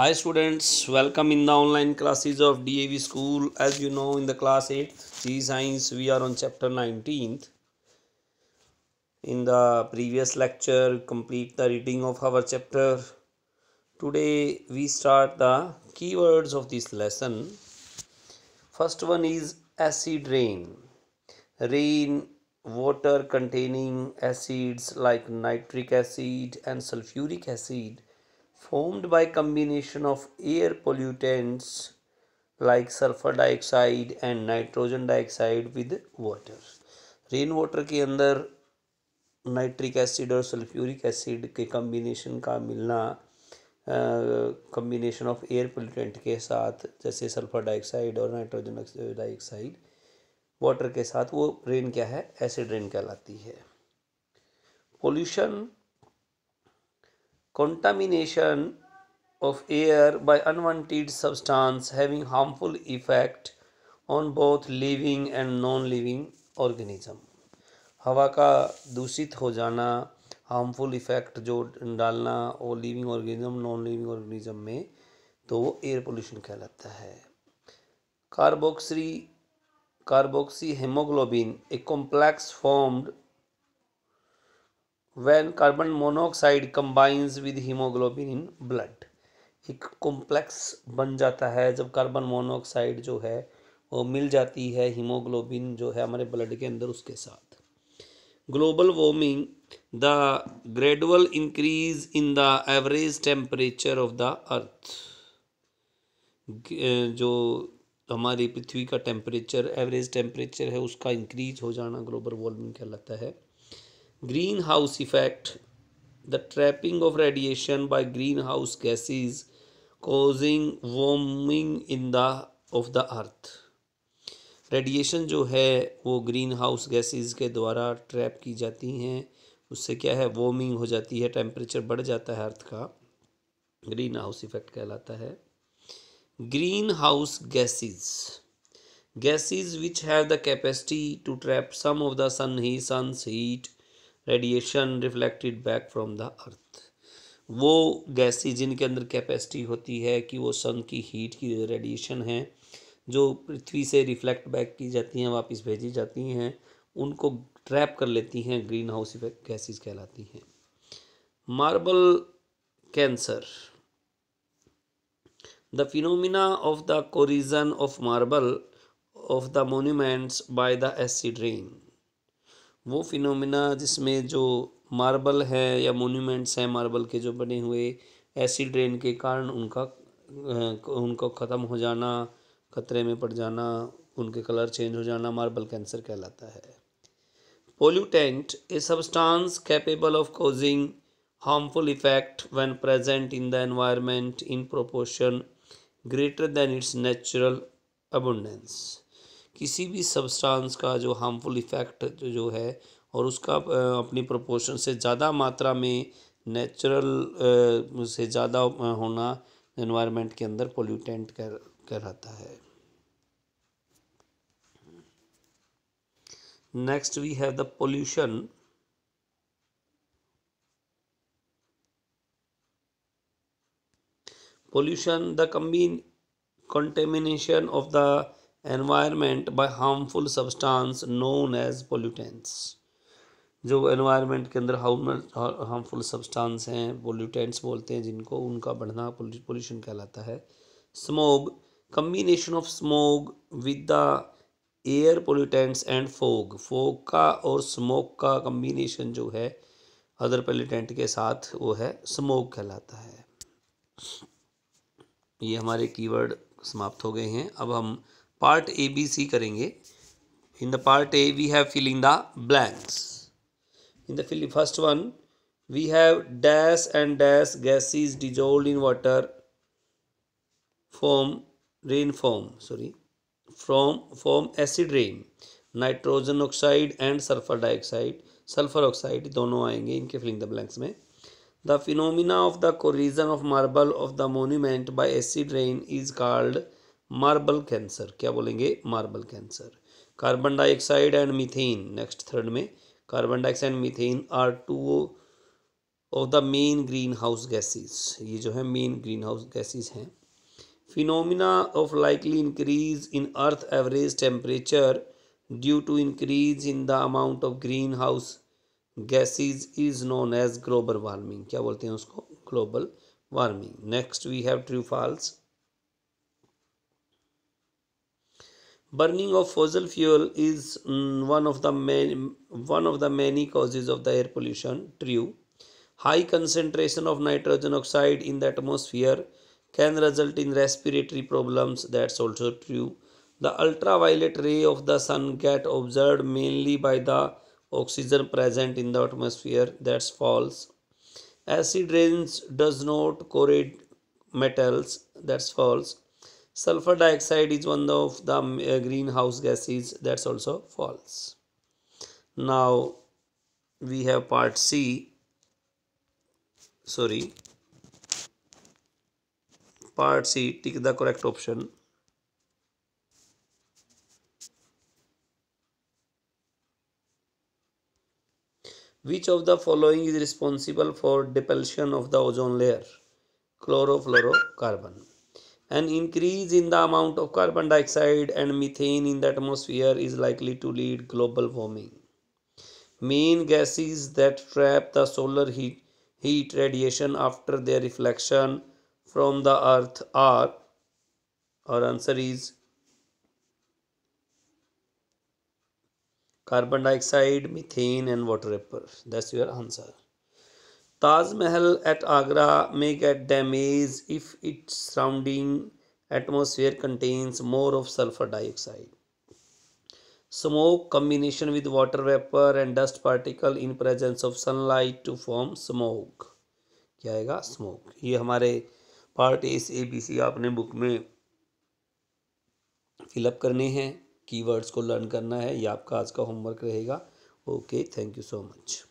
hi students welcome in the online classes of dav school as you know in the class 8 g science we are on chapter 19th in the previous lecture complete the reading of our chapter today we start the keywords of this lesson first one is acid rain rain water containing acids like nitric acid and sulfuric acid formed by combination of air pollutants like sulfur dioxide and nitrogen dioxide with water rain water के अंदर nitric acid और sulphuric acid के combination का मिलना combination of air pollutant के साथ जैसे sulphur dioxide और नाइट्रोजन डाइऑक्साइड वाटर के साथ वो रेन क्या है एसिड रेन कहलाती है pollution contamination of air by unwanted substance having harmful effect on both living and non-living organism हवा का दूषित हो जाना हार्मफुल इफ़ेक्ट जो डालना वो living organism non living organism में तो वो एयर पोल्यूशन कहलाता है carboxy carboxy haemoglobin a complex formed when carbon monoxide combines with hemoglobin in blood एक कॉम्प्लेक्स बन जाता है जब कार्बन मोनोऑक्साइड जो है वो मिल जाती है हीमोग्लोबिन जो है हमारे ब्लड के अंदर उसके साथ global warming the gradual increase in the average temperature of the earth जो हमारी पृथ्वी का टेम्परेचर एवरेज टेम्परेचर है उसका इंक्रीज हो जाना ग्लोबल वार्मिंग कहलाता है greenhouse effect the trapping of radiation by greenhouse gases causing warming in the of the earth radiation जो है वो ग्रीन हाउस गैसेज के द्वारा ट्रैप की जाती हैं उससे क्या है वार्मिंग हो जाती है टेम्परेचर बढ़ जाता है अर्थ का ग्रीन हाउस इफेक्ट कहलाता है greenhouse gases gases which have the capacity to trap some of the sun he sun heat radiation reflected back from the earth वो गैसें जिनके अंदर कैपेसिटी होती है कि वो सन की हीट की रेडिएशन है जो पृथ्वी से रिफ्लेक्ट बैक की जाती हैं वापस भेजी जाती हैं उनको ट्रैप कर लेती हैं ग्रीन हाउस इफेक्ट गैसेज कहलाती हैं marble cancer the phenomena of the corrosion of marble of the monuments by the acid rain वो फिनोमिना जिसमें जो मार्बल है या मोन्यूमेंट्स हैं मार्बल के जो बने हुए एसिड रेन के कारण उनका उनको ख़त्म हो जाना खतरे में पड़ जाना उनके कलर चेंज हो जाना मार्बल कैंसर कहलाता है pollutant a substance capable of causing harmful effect when present in the environment in proportion greater than its natural abundance किसी भी सब्सटेंस का जो हार्मफुल इफ़ेक्ट जो है और उसका अपनी प्रोपोर्शन से ज़्यादा मात्रा में नेचुरल से ज़्यादा होना एनवायरनमेंट के अंदर पोल्यूटेंट कर कहलाता है next we have the pollution pollution the combine contamination of the environment by harmful substance known as pollutants जो एनवायरनमेंट के अंदर हार्मफुल सब्सटेंस हैं पोल्यूटेंट्स बोलते हैं जिनको उनका बढ़ना पोल्यूशन कहलाता है smog combination of smog with the air pollutants and fog fog का और स्मोक का कम्बिनेशन जो है अदर पोल्यूटेंट के साथ वो है स्मोक कहलाता है ये हमारे कीवर्ड समाप्त हो गए हैं अब हम पार्ट ए बी सी करेंगे in the part A we have filling the blanks in the filling first one we have dash and dash gases dissolved in water form rain form sorry from form acid rain nitrogen oxide and sulphur dioxide sulphur oxide दोनों आएंगे इनके filling the blanks में the phenomena of the corrosion of marble of the monument by acid rain is called marble cancer क्या बोलेंगे marble cancer carbon dioxide and methane next third में carbon dioxide methane are two of the main greenhouse gases ये जो है main greenhouse gases हैं phenomena of likely increase in earth average temperature due to increase in the amount of greenhouse gases is known as global warming क्या बोलते हैं उसको global warming next we have true false burning of fossil fuel is mm, one of the main one of the many causes of the air pollution true high concentration of nitrogen oxide in the atmosphere can result in respiratory problems that's also true the ultraviolet ray of the sun get observed mainly by the oxygen present in the atmosphere that's false acid rains does not corrode metals that's false sulfur dioxide is one of the um, uh, greenhouse gases that's also false now we have part c sorry part c tick the correct option which of the following is responsible for depletion of the ozone layer chlorofluorocarbon an increase in the amount of carbon dioxide and methane in the atmosphere is likely to lead global warming. Main gases that trap the solar heat, heat radiation after their reflection from the earth are our answer is carbon dioxide, methane and water vapor. That's your answer. Taj Mahal eight Agra may gate damage if its surrounding atmosphere contains more of sulphur dioxide smoke combination with water vapour and dust particle in presence of sunlight to form smoke क्या आएगा smoke ये हमारे part S A B सी आपने book में fill up करने हैं keywords को learn करना है ये आपका आज का होमवर्क रहेगा okay thank you so much